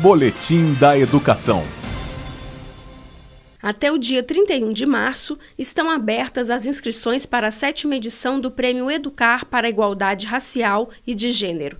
Boletim da Educação. Até o dia 31 de março, estão abertas as inscrições para a sétima edição do Prêmio Educar para a Igualdade Racial e de Gênero.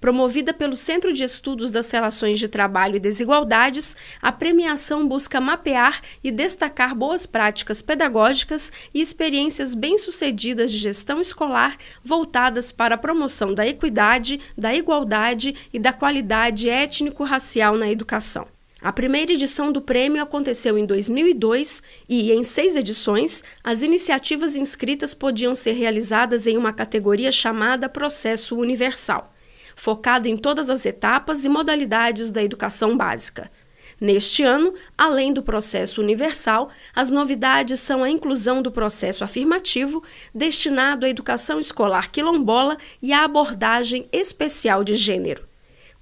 Promovida pelo Centro de Estudos das Relações de Trabalho e Desigualdades, a premiação busca mapear e destacar boas práticas pedagógicas e experiências bem-sucedidas de gestão escolar voltadas para a promoção da equidade, da igualdade e da qualidade étnico-racial na educação. A primeira edição do prêmio aconteceu em 2002 e, em seis edições, as iniciativas inscritas podiam ser realizadas em uma categoria chamada Processo Universal focada em todas as etapas e modalidades da educação básica. Neste ano, além do processo universal, as novidades são a inclusão do processo afirmativo, destinado à educação escolar quilombola e à abordagem especial de gênero.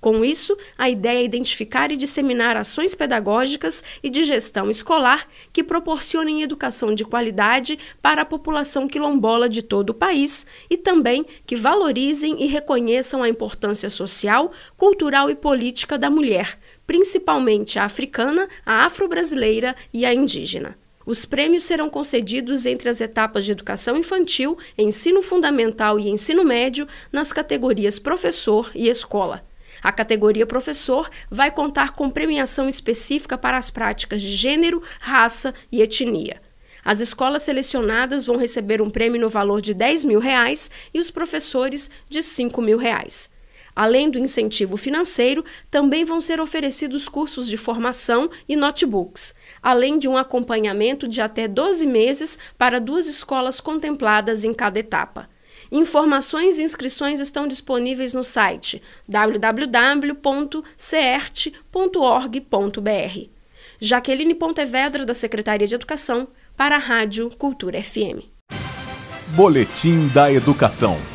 Com isso, a ideia é identificar e disseminar ações pedagógicas e de gestão escolar que proporcionem educação de qualidade para a população quilombola de todo o país e também que valorizem e reconheçam a importância social, cultural e política da mulher, principalmente a africana, a afro-brasileira e a indígena. Os prêmios serão concedidos entre as etapas de educação infantil, ensino fundamental e ensino médio, nas categorias professor e escola. A categoria professor vai contar com premiação específica para as práticas de gênero, raça e etnia. As escolas selecionadas vão receber um prêmio no valor de 10 mil reais e os professores de 5 mil reais. Além do incentivo financeiro, também vão ser oferecidos cursos de formação e notebooks, além de um acompanhamento de até 12 meses para duas escolas contempladas em cada etapa. Informações e inscrições estão disponíveis no site www.cert.org.br. Jaqueline Pontevedra, da Secretaria de Educação, para a Rádio Cultura FM. Boletim da Educação.